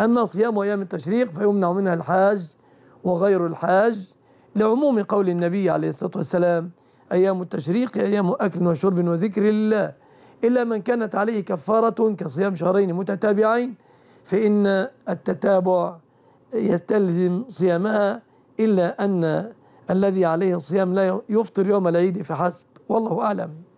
أما صيام أيام التشريق فيمنع منها الحاج وغير الحاج لعموم قول النبي عليه الصلاة والسلام أيام التشريق أيام أكل وشرب وذكر الله إلا من كانت عليه كفارة كصيام شهرين متتابعين فإن التتابع يستلزم صيامها إلا أن الذي عليه الصيام لا يفطر يوم العيد فحسب والله أعلم